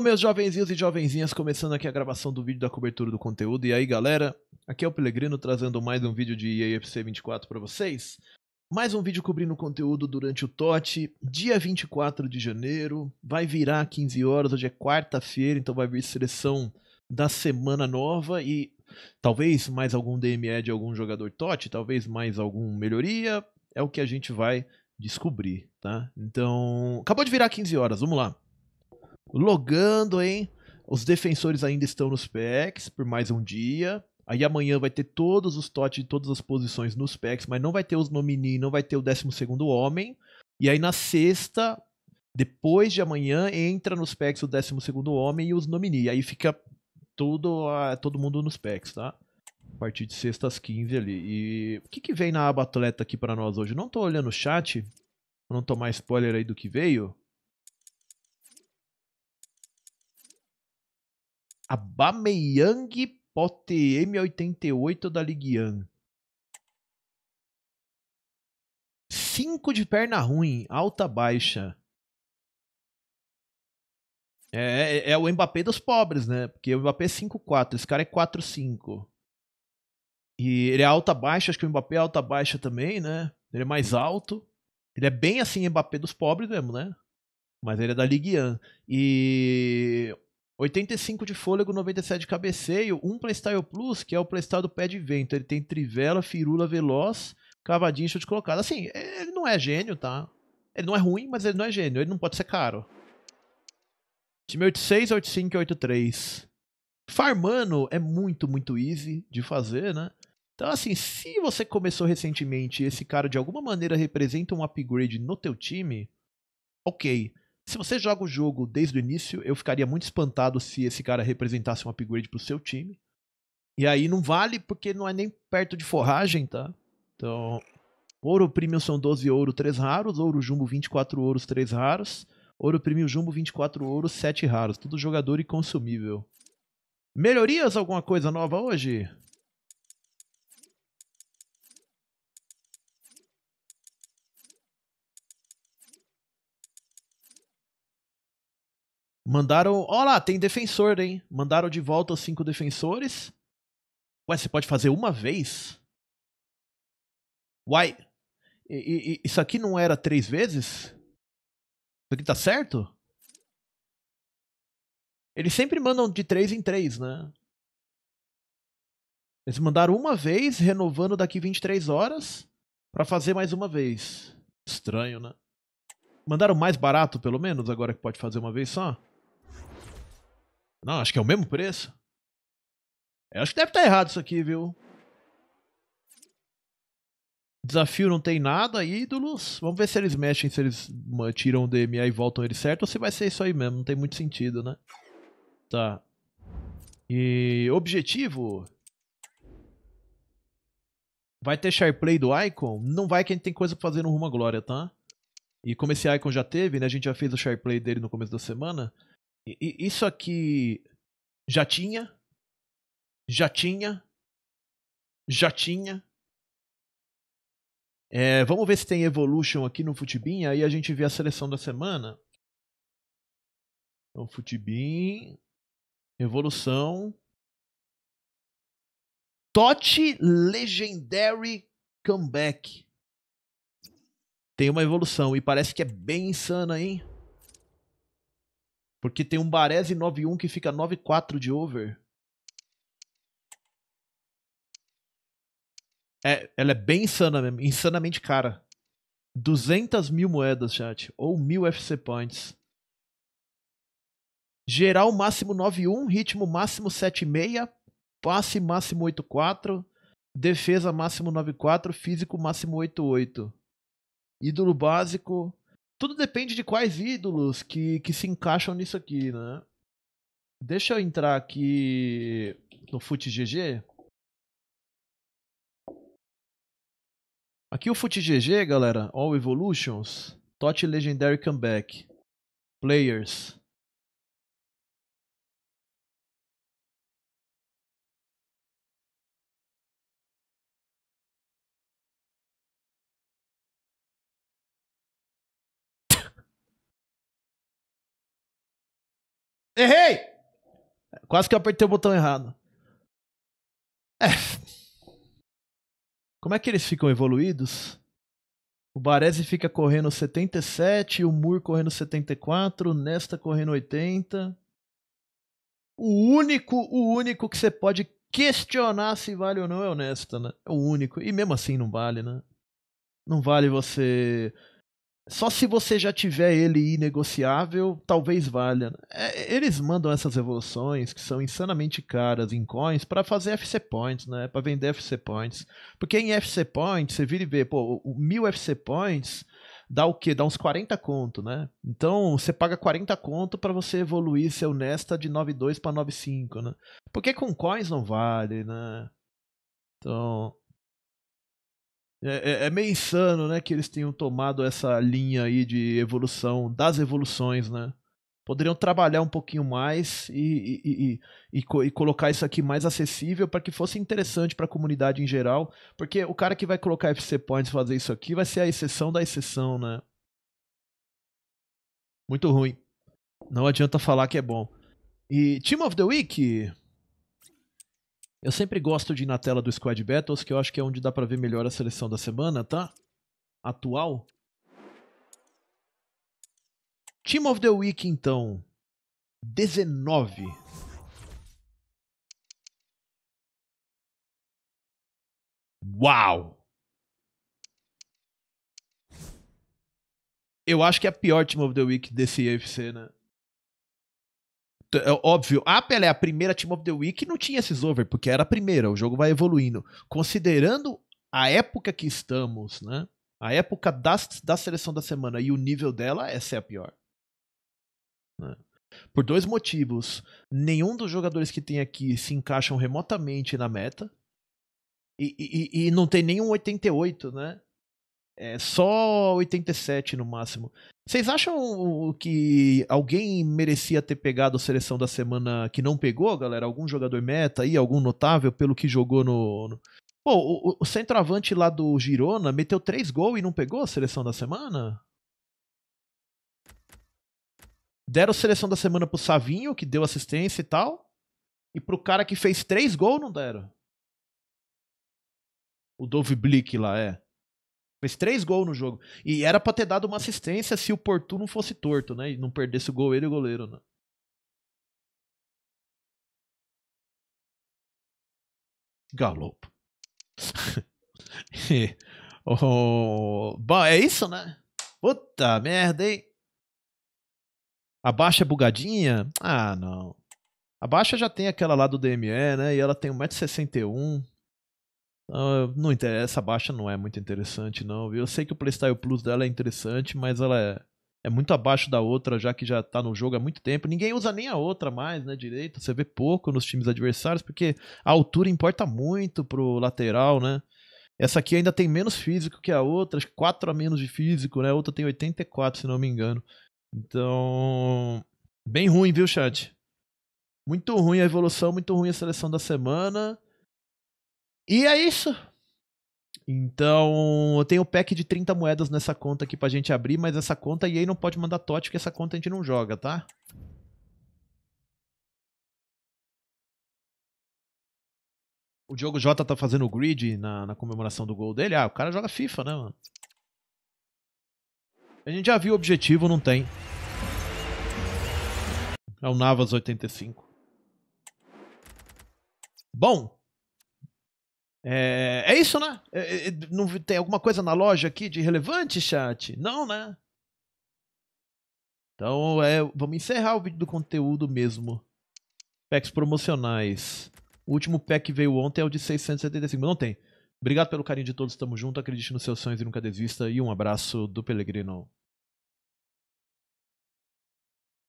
Alô, meus jovenzinhos e jovenzinhas, começando aqui a gravação do vídeo da cobertura do conteúdo. E aí, galera, aqui é o Pelegrino trazendo mais um vídeo de EAFC 24 para vocês. Mais um vídeo cobrindo conteúdo durante o TOT, dia 24 de janeiro. Vai virar 15 horas, hoje é quarta-feira, então vai vir seleção da semana nova e talvez mais algum DME de algum jogador TOT, talvez mais algum melhoria. É o que a gente vai descobrir, tá? Então, acabou de virar 15 horas, vamos lá. Logando, hein? Os defensores ainda estão nos packs por mais um dia. Aí amanhã vai ter todos os totes de todas as posições nos packs, mas não vai ter os nomini, não vai ter o 12 homem. E aí na sexta, depois de amanhã, entra nos packs o 12 homem e os nomini. Aí fica tudo, ah, todo mundo nos packs, tá? A partir de sexta às 15 ali. E o que, que vem na aba atleta aqui para nós hoje? Não tô olhando o chat, pra não tomar spoiler aí do que veio. Abameyang Pote M88 da Ligue 1. 5 de perna ruim, alta baixa. É, é, é, o Mbappé dos pobres, né? Porque o Mbappé é 5-4, esse cara é 4-5. E ele é alta baixa, acho que o Mbappé é alta baixa também, né? Ele é mais alto. Ele é bem assim Mbappé dos pobres mesmo, né? Mas ele é da Ligue 1. E 85 de fôlego, 97 de cabeceio, um playstyle plus, que é o playstyle do pé de vento. Ele tem trivela, firula, veloz, cavadinho, chute colocado. Assim, ele não é gênio, tá? Ele não é ruim, mas ele não é gênio. Ele não pode ser caro. Time 86, 85 e 83. Farmando é muito, muito easy de fazer, né? Então, assim, se você começou recentemente e esse cara de alguma maneira representa um upgrade no teu time, ok. Se você joga o jogo desde o início, eu ficaria muito espantado se esse cara representasse um upgrade pro seu time. E aí não vale porque não é nem perto de forragem, tá? Então, ouro premium são 12 ouro, 3 raros, ouro jumbo 24 ouros, 3 raros, ouro premium jumbo 24 ouros, 7 raros, tudo jogador e consumível. Melhorias alguma coisa nova hoje? Mandaram. olha lá, tem defensor, hein? Mandaram de volta os cinco defensores. Ué, você pode fazer uma vez? Uai, e, e, isso aqui não era três vezes? Isso aqui tá certo? Eles sempre mandam de três em três, né? Eles mandaram uma vez, renovando daqui 23 horas, para fazer mais uma vez. Estranho, né? Mandaram mais barato, pelo menos, agora que pode fazer uma vez só? Não, acho que é o mesmo preço. Eu é, acho que deve estar tá errado isso aqui, viu? Desafio não tem nada, ídolos. Vamos ver se eles mexem, se eles hum, tiram o DMA e voltam ele certo, ou se vai ser isso aí mesmo. Não tem muito sentido, né? Tá. E objetivo. Vai ter SharePlay do Icon? Não vai que a gente tem coisa pra fazer no Rumo à Glória, tá? E como esse Icon já teve, né? A gente já fez o SharePlay dele no começo da semana. Isso aqui já tinha, já tinha, já tinha. É, vamos ver se tem Evolution aqui no Futibin, aí a gente vê a seleção da semana. Então, Futibin, Evolução. Totti Legendary Comeback. Tem uma evolução e parece que é bem insana, hein? Porque tem um Baresi 9-1 que fica 9-4 de over. É, ela é bem insana mesmo, insanamente cara. 200 mil moedas, chat. Ou mil FC Points. Geral máximo 9-1, ritmo máximo 7-6, passe máximo 8-4, defesa máximo 9-4, físico máximo 8-8. Ídolo básico tudo depende de quais ídolos que, que se encaixam nisso aqui, né? Deixa eu entrar aqui no FuteGG. Aqui o FuteGG, galera. All Evolutions. Tot Legendary Comeback. Players. Errei! Quase que eu apertei o botão errado. É. Como é que eles ficam evoluídos? O Baresi fica correndo 77, o Mur correndo 74, o Nesta correndo 80. O único, o único que você pode questionar se vale ou não é o Nesta, né? É o único. E mesmo assim não vale, né? Não vale você só se você já tiver ele inegociável, talvez valha. Né? É, eles mandam essas evoluções que são insanamente caras em coins para fazer FC points, né? Para vender FC points. Porque em FC points você vira e vê, pô, mil FC points dá o quê? Dá uns 40 conto, né? Então, você paga 40 conto para você evoluir seu Nesta de 92 para 95, né? Porque com coins não vale, né? Então, é, é, é, meio insano, né, que eles tenham tomado essa linha aí de evolução, das evoluções, né? Poderiam trabalhar um pouquinho mais e, e, e, e colocar isso aqui mais acessível para que fosse interessante para a comunidade em geral, porque o cara que vai colocar FC Points fazer isso aqui vai ser a exceção da exceção, né? Muito ruim. Não adianta falar que é bom. E Team of the Week, eu sempre gosto de ir na tela do Squad Battles, que eu acho que é onde dá pra ver melhor a seleção da semana, tá? Atual. Team of the Week, então. 19. Uau! Eu acho que é a pior Team of the Week desse UFC, né? é óbvio, a Pelé, a primeira Team of the Week, não tinha esses over, porque era a primeira, o jogo vai evoluindo. Considerando a época que estamos, né? A época da, da seleção da semana e o nível dela, essa é a pior. Né? Por dois motivos. Nenhum dos jogadores que tem aqui se encaixam remotamente na meta. E, e, e não tem nenhum 88, né? É só 87 no máximo. Vocês acham que alguém merecia ter pegado a seleção da semana que não pegou, galera? Algum jogador meta aí, algum notável pelo que jogou no. no... Pô, o, o, centroavante lá do Girona meteu três gols e não pegou a seleção da semana? Deram a seleção da semana pro Savinho, que deu assistência e tal. E pro cara que fez três gols não deram. O Dove Blick lá, é. Fez três gols no jogo. E era pra ter dado uma assistência se o Portu não fosse torto, né? E não perdesse o gol ele e o goleiro, né? Galopo. oh, bom, é isso, né? Puta merda, hein? A baixa é bugadinha? Ah, não. A baixa já tem aquela lá do DME, né? E ela tem 1,61m. Ah, não Essa baixa não é muito interessante, não. Eu sei que o Playstyle Plus dela é interessante, mas ela é, é muito abaixo da outra, já que já tá no jogo há muito tempo. Ninguém usa nem a outra mais, né? Direito. Você vê pouco nos times adversários, porque a altura importa muito pro lateral, né? Essa aqui ainda tem menos físico que a outra, 4 a menos de físico, né? A outra tem 84, se não me engano. Então. Bem ruim, viu, chat? Muito ruim a evolução, muito ruim a seleção da semana. E é isso. Então, eu tenho o um pack de 30 moedas nessa conta aqui pra gente abrir, mas essa conta e aí não pode mandar TOT, porque essa conta a gente não joga, tá? O Diogo Jota tá fazendo o grid na, na, comemoração do gol dele. Ah, o cara joga FIFA, né, mano? A gente já viu o objetivo, não tem. É o Navas 85. Bom, é, é isso, né? É, é, é não, tem alguma coisa na loja aqui de relevante, chat? Não, né? Então, é, vamos encerrar o vídeo do conteúdo mesmo. Packs promocionais. O último pack que veio ontem é o de 675, não tem. Obrigado pelo carinho de todos, tamo junto, acredite nos seus sonhos e nunca desista. E um abraço do Pelegrino.